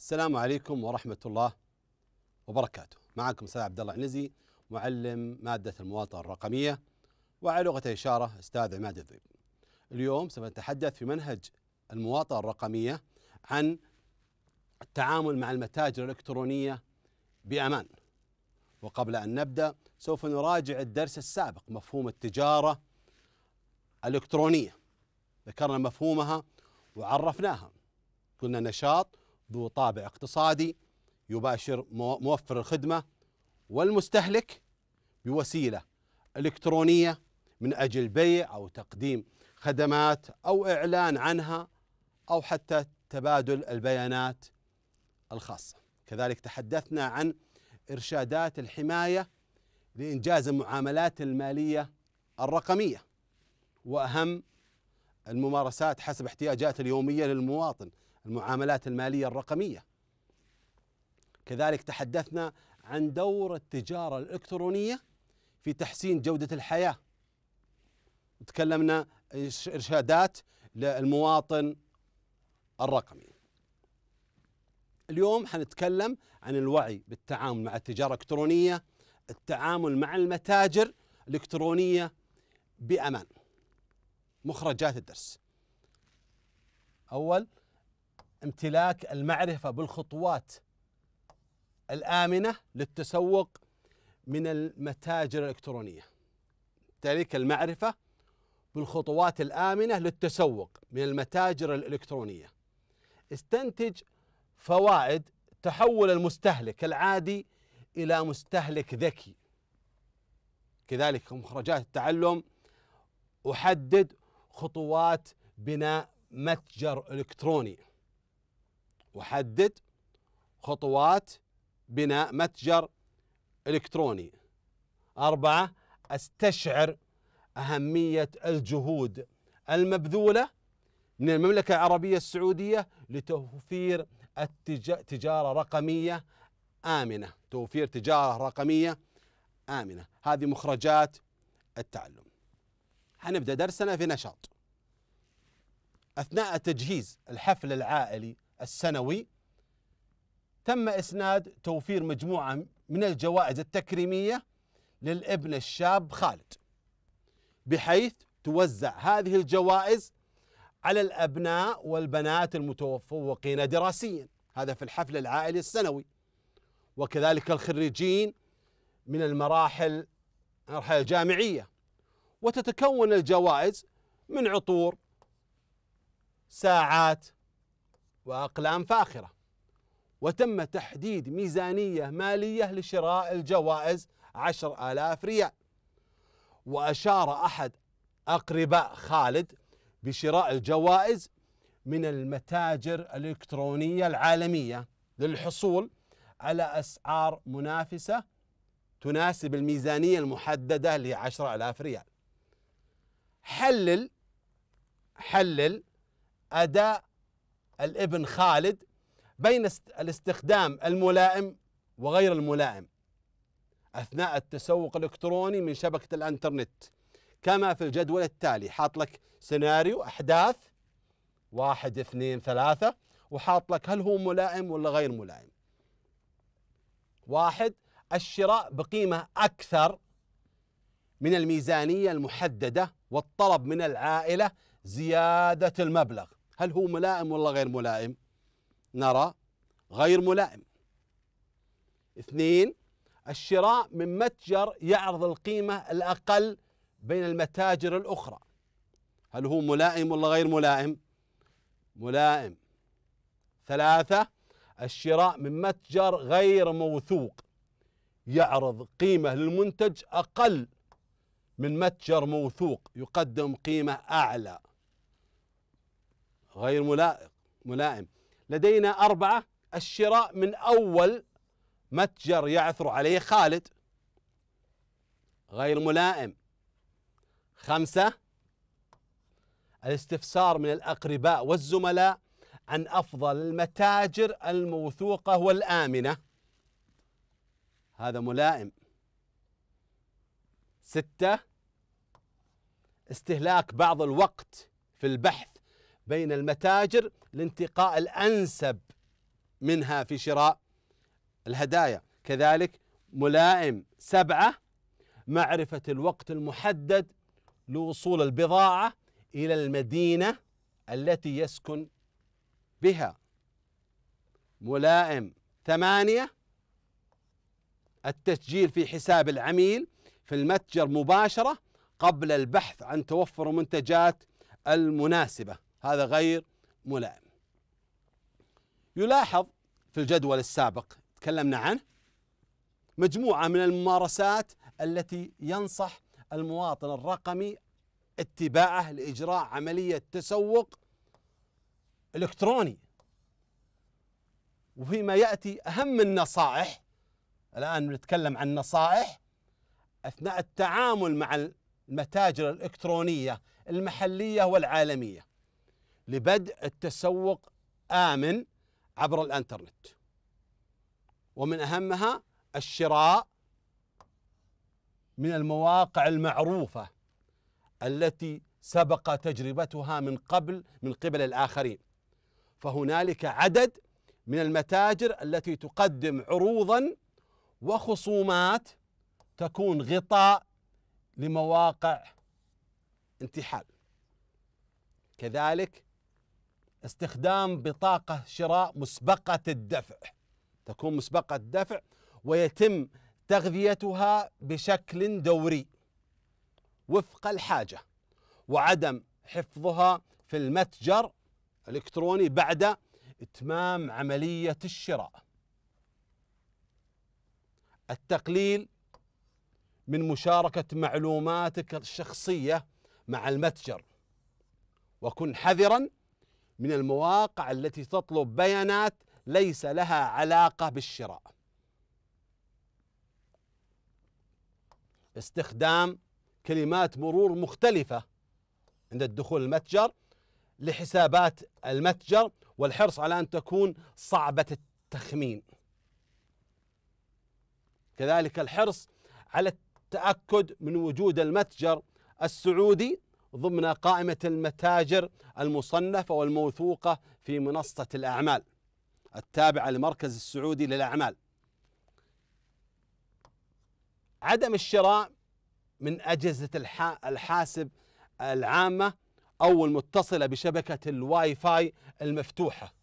السلام عليكم ورحمة الله وبركاته معكم أستاذ عبد الله عنزي معلم مادة المواطنة الرقمية وعلى لغة إشارة أستاذ عماد الذيب اليوم سوف نتحدث في منهج المواطنة الرقمية عن التعامل مع المتاجر الإلكترونية بأمان وقبل أن نبدأ سوف نراجع الدرس السابق مفهوم التجارة الإلكترونية ذكرنا مفهومها وعرفناها قلنا نشاط ذو طابع اقتصادي يباشر موفر الخدمه والمستهلك بوسيله الكترونيه من اجل بيع او تقديم خدمات او اعلان عنها او حتى تبادل البيانات الخاصه. كذلك تحدثنا عن ارشادات الحمايه لانجاز المعاملات الماليه الرقميه واهم الممارسات حسب احتياجات اليوميه للمواطن المعاملات الماليه الرقميه كذلك تحدثنا عن دور التجاره الالكترونيه في تحسين جوده الحياه تكلمنا ارشادات للمواطن الرقمي اليوم حنتكلم عن الوعي بالتعامل مع التجاره الالكترونيه التعامل مع المتاجر الالكترونيه بامان مخرجات الدرس اول امتلاك المعرفه بالخطوات الامنه للتسوق من المتاجر الالكترونيه تمتلك المعرفه بالخطوات الامنه للتسوق من المتاجر الالكترونيه استنتج فوائد تحول المستهلك العادي الى مستهلك ذكي كذلك مخرجات التعلم احدد خطوات بناء متجر الكتروني أحدد خطوات بناء متجر إلكتروني أربعة أستشعر أهمية الجهود المبذولة من المملكة العربية السعودية لتوفير التجارة رقمية آمنة توفير تجارة رقمية آمنة هذه مخرجات التعلم حنبدأ درسنا في نشاط أثناء تجهيز الحفل العائلي السنوي تم إسناد توفير مجموعة من الجوائز التكريمية للابن الشاب خالد بحيث توزع هذه الجوائز على الأبناء والبنات المتفوقين دراسيا هذا في الحفل العائلي السنوي وكذلك الخريجين من المراحل المرحلة الجامعية وتتكون الجوائز من عطور ساعات وأقلام فاخرة وتم تحديد ميزانية مالية لشراء الجوائز عشر آلاف ريال وأشار أحد أقرباء خالد بشراء الجوائز من المتاجر الإلكترونية العالمية للحصول على أسعار منافسة تناسب الميزانية المحددة لعشر ألاف ريال حلل حلل أداء الابن خالد بين الاستخدام الملائم وغير الملائم أثناء التسوق الإلكتروني من شبكة الأنترنت كما في الجدول التالي حاط لك سيناريو أحداث واحد اثنين ثلاثة وحاط لك هل هو ملائم ولا غير ملائم واحد الشراء بقيمة أكثر من الميزانية المحددة والطلب من العائلة زيادة المبلغ هل هو ملائم ولا غير ملائم نرى غير ملائم اثنين الشراء من متجر يعرض القيمة الأقل بين المتاجر الأخرى هل هو ملائم ولا غير ملائم ملائم ثلاثة الشراء من متجر غير موثوق يعرض قيمة للمنتج أقل من متجر موثوق يقدم قيمة أعلى غير ملائق ملائم لدينا أربعة الشراء من أول متجر يعثر عليه خالد غير ملائم خمسة الاستفسار من الأقرباء والزملاء عن أفضل المتاجر الموثوقة والآمنة هذا ملائم ستة استهلاك بعض الوقت في البحث بين المتاجر لانتقاء الانسب منها في شراء الهدايا كذلك ملائم سبعه معرفه الوقت المحدد لوصول البضاعه الى المدينه التي يسكن بها ملائم ثمانيه التسجيل في حساب العميل في المتجر مباشره قبل البحث عن توفر منتجات المناسبه هذا غير ملائم يلاحظ في الجدول السابق تكلمنا عنه مجموعة من الممارسات التي ينصح المواطن الرقمي اتباعه لإجراء عملية تسوق إلكتروني وفيما يأتي أهم النصائح الآن نتكلم عن نصائح أثناء التعامل مع المتاجر الإلكترونية المحلية والعالمية لبدء التسوق آمن عبر الانترنت ومن أهمها الشراء من المواقع المعروفة التي سبق تجربتها من قبل من قبل الآخرين فهنالك عدد من المتاجر التي تقدم عروضا وخصومات تكون غطاء لمواقع انتحال كذلك استخدام بطاقة شراء مسبقة الدفع تكون مسبقة الدفع ويتم تغذيتها بشكل دوري وفق الحاجة وعدم حفظها في المتجر الإلكتروني بعد إتمام عملية الشراء التقليل من مشاركة معلوماتك الشخصية مع المتجر وكن حذراً من المواقع التي تطلب بيانات ليس لها علاقه بالشراء استخدام كلمات مرور مختلفه عند الدخول المتجر لحسابات المتجر والحرص على ان تكون صعبه التخمين كذلك الحرص على التاكد من وجود المتجر السعودي ضمن قائمة المتاجر المصنفة والموثوقة في منصة الأعمال التابعة للمركز السعودي للأعمال عدم الشراء من أجهزة الحاسب العامة أو المتصلة بشبكة الواي فاي المفتوحة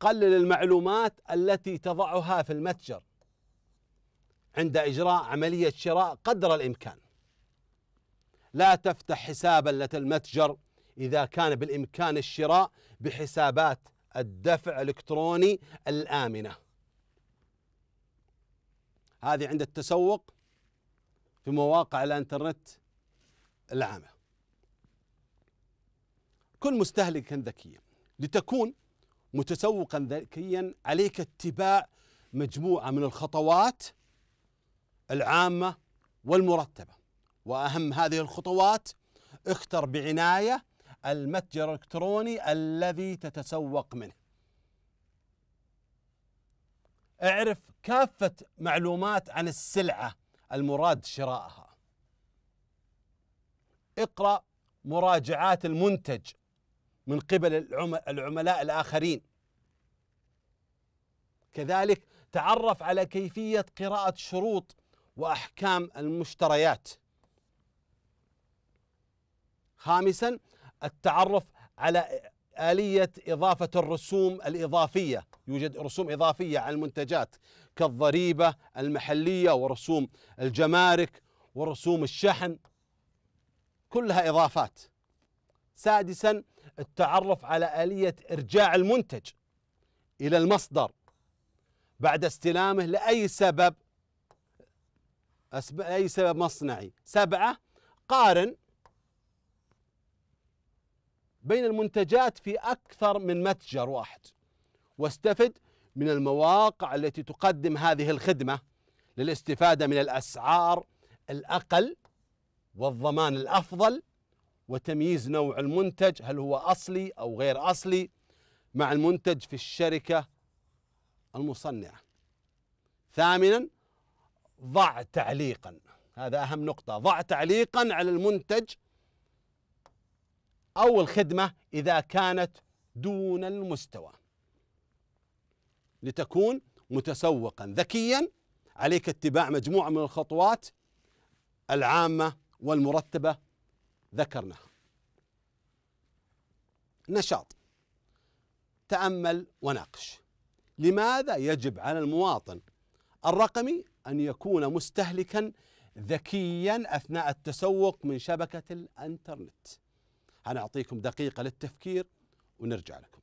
قلل المعلومات التي تضعها في المتجر عند إجراء عملية شراء قدر الإمكان لا تفتح حسابا لدى المتجر إذا كان بالإمكان الشراء بحسابات الدفع الإلكتروني الآمنة هذه عند التسوق في مواقع الانترنت العامة كن مستهلكا ذكيا لتكون متسوقا ذكيا عليك اتباع مجموعة من الخطوات العامة والمرتبة واهم هذه الخطوات اختر بعنايه المتجر الالكتروني الذي تتسوق منه. اعرف كافه معلومات عن السلعه المراد شرائها. اقرا مراجعات المنتج من قبل العملاء الاخرين. كذلك تعرف على كيفيه قراءه شروط واحكام المشتريات. خامسا التعرف على آلية إضافة الرسوم الإضافية يوجد رسوم إضافية على المنتجات كالضريبة المحلية ورسوم الجمارك ورسوم الشحن كلها إضافات سادسا التعرف على آلية إرجاع المنتج إلى المصدر بعد استلامه لأي سبب أي سبب مصنعي سبعة قارن بين المنتجات في أكثر من متجر واحد واستفد من المواقع التي تقدم هذه الخدمة للاستفادة من الأسعار الأقل والضمان الأفضل وتمييز نوع المنتج هل هو أصلي أو غير أصلي مع المنتج في الشركة المصنعة ثامنا ضع تعليقا هذا أهم نقطة ضع تعليقا على المنتج أو الخدمة إذا كانت دون المستوى لتكون متسوقا ذكيا عليك اتباع مجموعة من الخطوات العامة والمرتبة ذكرناها نشاط تأمل وناقش لماذا يجب على المواطن الرقمي أن يكون مستهلكا ذكيا أثناء التسوق من شبكة الأنترنت هنعطيكم دقيقة للتفكير ونرجع لكم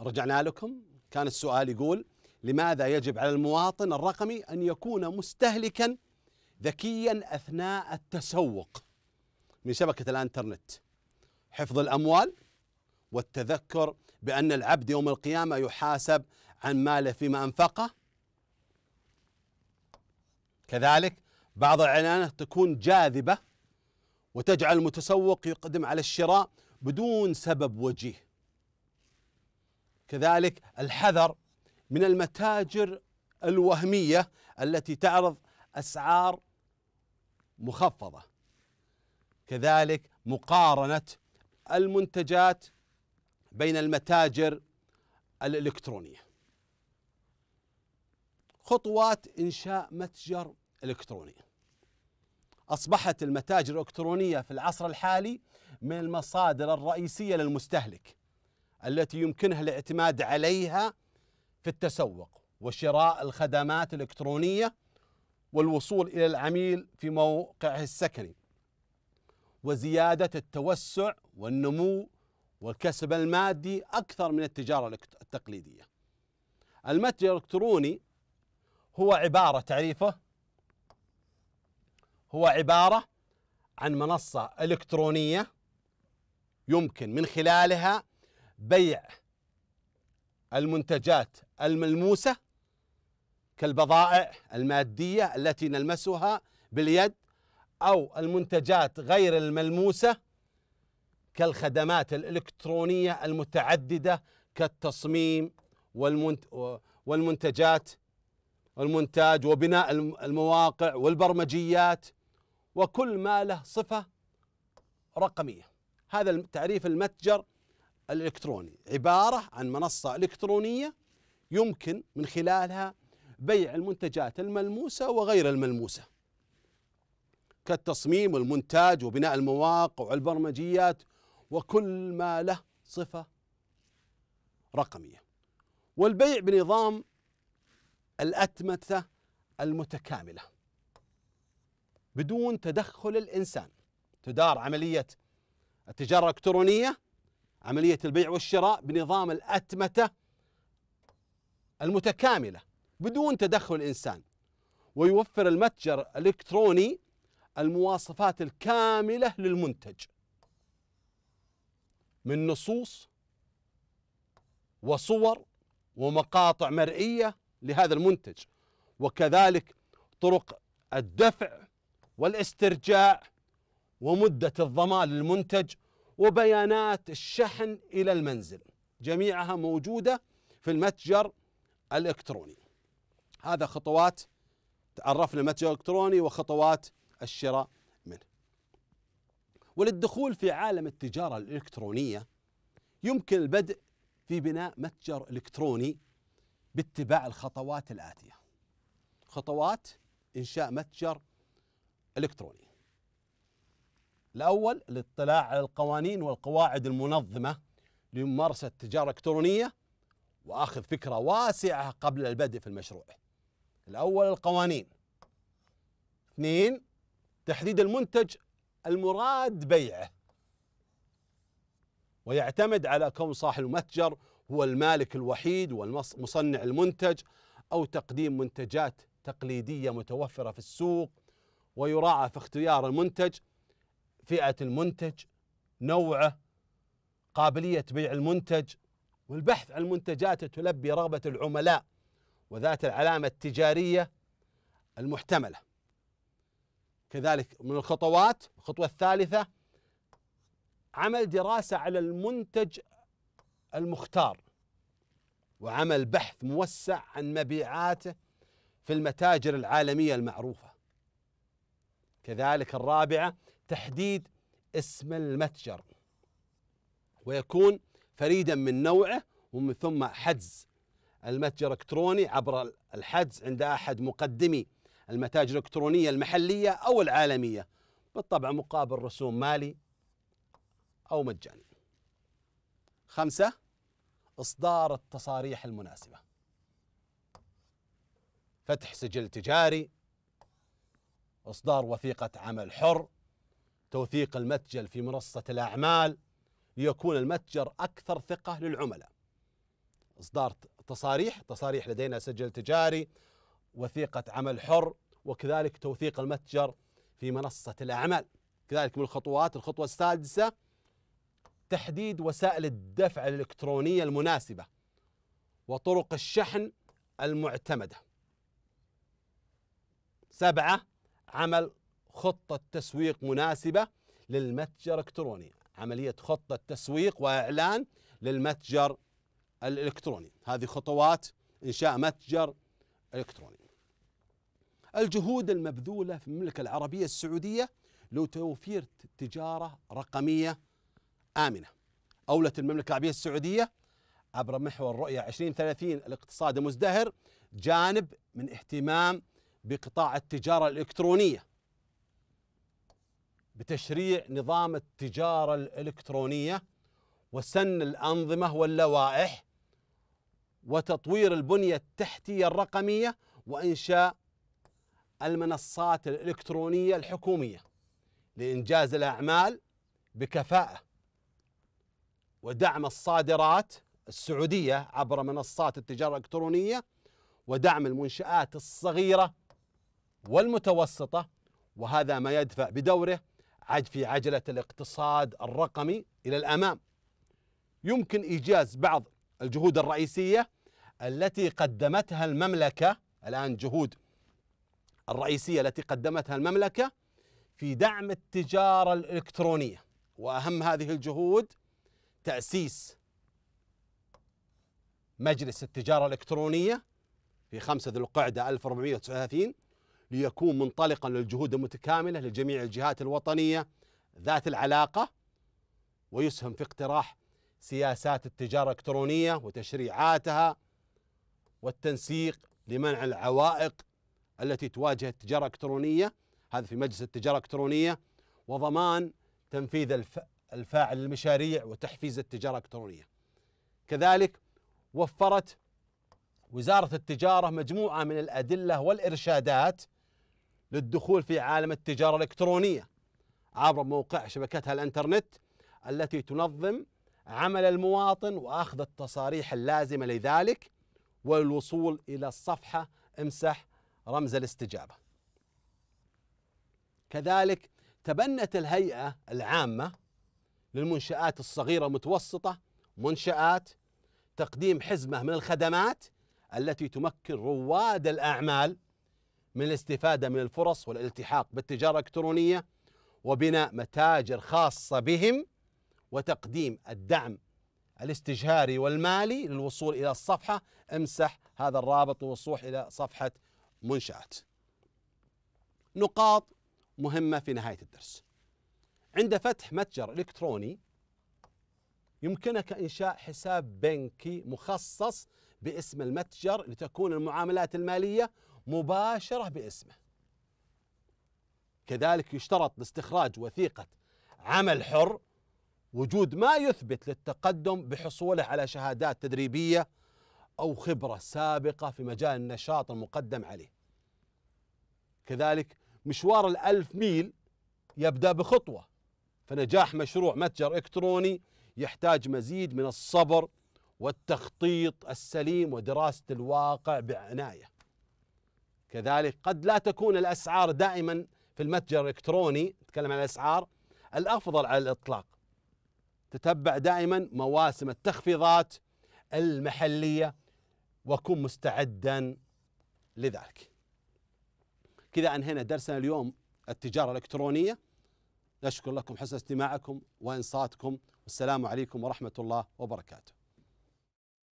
رجعنا لكم كان السؤال يقول لماذا يجب على المواطن الرقمي أن يكون مستهلكا ذكيا أثناء التسوق من شبكة الانترنت حفظ الأموال والتذكر بأن العبد يوم القيامة يحاسب عن ماله فيما أنفقه كذلك بعض الإعلانات تكون جاذبة وتجعل المتسوق يقدم على الشراء بدون سبب وجيه كذلك الحذر من المتاجر الوهميه التي تعرض اسعار مخفضه كذلك مقارنه المنتجات بين المتاجر الالكترونيه خطوات انشاء متجر الكتروني اصبحت المتاجر الالكترونيه في العصر الحالي من المصادر الرئيسيه للمستهلك التي يمكنها الاعتماد عليها في التسوق وشراء الخدمات الالكترونيه والوصول الى العميل في موقعه السكني وزياده التوسع والنمو والكسب المادي اكثر من التجاره التقليديه. المتجر الالكتروني هو عباره تعريفه هو عباره عن منصه الكترونيه يمكن من خلالها بيع المنتجات الملموسه كالبضائع الماديه التي نلمسها باليد او المنتجات غير الملموسه كالخدمات الالكترونيه المتعدده كالتصميم والمنتجات والمونتاج وبناء المواقع والبرمجيات وكل ما له صفه رقميه هذا تعريف المتجر الالكتروني عباره عن منصه الكترونيه يمكن من خلالها بيع المنتجات الملموسه وغير الملموسه كالتصميم والمونتاج وبناء المواقع والبرمجيات وكل ما له صفه رقميه والبيع بنظام الاتمته المتكامله بدون تدخل الانسان تدار عمليه التجاره الالكترونيه عملية البيع والشراء بنظام الأتمتة المتكاملة بدون تدخل الإنسان ويوفر المتجر الإلكتروني المواصفات الكاملة للمنتج من نصوص وصور ومقاطع مرئية لهذا المنتج وكذلك طرق الدفع والاسترجاع ومدة الضمان للمنتج وبيانات الشحن إلى المنزل جميعها موجودة في المتجر الإلكتروني هذا خطوات تعرفنا المتجر الإلكتروني وخطوات الشراء منه وللدخول في عالم التجارة الإلكترونية يمكن البدء في بناء متجر إلكتروني باتباع الخطوات الآتية خطوات إنشاء متجر إلكتروني الأول الاطلاع على القوانين والقواعد المنظمة لممارسة التجارة الإلكترونية وأخذ فكرة واسعة قبل البدء في المشروع الأول القوانين اثنين تحديد المنتج المراد بيعه ويعتمد على كون صاحب المتجر هو المالك الوحيد والمصنع المنتج أو تقديم منتجات تقليدية متوفرة في السوق ويراعى في اختيار المنتج فئة المنتج نوعه قابلية بيع المنتج والبحث عن منتجات تلبي رغبة العملاء وذات العلامة التجارية المحتملة كذلك من الخطوات الخطوة الثالثة عمل دراسة على المنتج المختار وعمل بحث موسع عن مبيعاته في المتاجر العالمية المعروفة كذلك الرابعة تحديد اسم المتجر ويكون فريدا من نوعه ومن ثم حجز المتجر الإلكتروني عبر الحجز عند أحد مقدمي المتاجر الإلكترونية المحلية أو العالمية بالطبع مقابل رسوم مالي أو مجاني خمسة إصدار التصاريح المناسبة فتح سجل تجاري إصدار وثيقة عمل حر توثيق المتجر في منصة الأعمال ليكون المتجر أكثر ثقة للعملاء إصدار تصاريح تصاريح لدينا سجل تجاري وثيقة عمل حر وكذلك توثيق المتجر في منصة الأعمال كذلك من الخطوات الخطوة السادسة تحديد وسائل الدفع الإلكترونية المناسبة وطرق الشحن المعتمدة سبعة عمل خطة تسويق مناسبة للمتجر الإلكتروني عملية خطة تسويق وإعلان للمتجر الإلكتروني هذه خطوات إنشاء متجر إلكتروني الجهود المبذولة في المملكة العربية السعودية لتوفير تجارة رقمية آمنة أولت المملكة العربية السعودية عبر محور رؤية 2030 الاقتصاد المزدهر جانب من اهتمام بقطاع التجارة الإلكترونية بتشريع نظام التجاره الالكترونيه وسن الانظمه واللوائح وتطوير البنيه التحتيه الرقميه وانشاء المنصات الالكترونيه الحكوميه لانجاز الاعمال بكفاءه ودعم الصادرات السعوديه عبر منصات التجاره الالكترونيه ودعم المنشات الصغيره والمتوسطه وهذا ما يدفع بدوره في عجلة الاقتصاد الرقمي إلى الأمام يمكن إيجاز بعض الجهود الرئيسية التي قدمتها المملكة الآن جهود الرئيسية التي قدمتها المملكة في دعم التجارة الإلكترونية وأهم هذه الجهود تأسيس مجلس التجارة الإلكترونية في 5 ذي القعدة 1439 ليكون منطلقا للجهود المتكامله لجميع الجهات الوطنيه ذات العلاقه ويسهم في اقتراح سياسات التجاره الالكترونيه وتشريعاتها والتنسيق لمنع العوائق التي تواجه التجاره الالكترونيه هذا في مجلس التجاره الالكترونيه وضمان تنفيذ الفاعل للمشاريع وتحفيز التجاره الالكترونيه. كذلك وفرت وزاره التجاره مجموعه من الادله والارشادات للدخول في عالم التجارة الإلكترونية عبر موقع شبكتها الانترنت التي تنظم عمل المواطن وأخذ التصاريح اللازمة لذلك والوصول إلى الصفحة امسح رمز الاستجابة كذلك تبنت الهيئة العامة للمنشآت الصغيرة المتوسطة منشآت تقديم حزمة من الخدمات التي تمكن رواد الأعمال من الاستفادة من الفرص والالتحاق بالتجارة الإلكترونية وبناء متاجر خاصة بهم وتقديم الدعم الاستجهاري والمالي للوصول إلى الصفحة امسح هذا الرابط للوصول إلى صفحة منشآت نقاط مهمة في نهاية الدرس عند فتح متجر إلكتروني يمكنك إنشاء حساب بنكي مخصص باسم المتجر لتكون المعاملات المالية مباشرة باسمه كذلك يشترط لاستخراج وثيقة عمل حر وجود ما يثبت للتقدم بحصوله على شهادات تدريبية أو خبرة سابقة في مجال النشاط المقدم عليه كذلك مشوار الألف ميل يبدأ بخطوة فنجاح مشروع متجر إلكتروني يحتاج مزيد من الصبر والتخطيط السليم ودراسة الواقع بعناية كذلك قد لا تكون الأسعار دائما في المتجر الإلكتروني نتكلم عن الأسعار الأفضل على الإطلاق تتبع دائما مواسم التخفيضات المحلية وكن مستعدا لذلك كذا أنهينا درسنا اليوم التجارة الإلكترونية نشكر لكم حسن استماعكم وإنصاتكم والسلام عليكم ورحمة الله وبركاته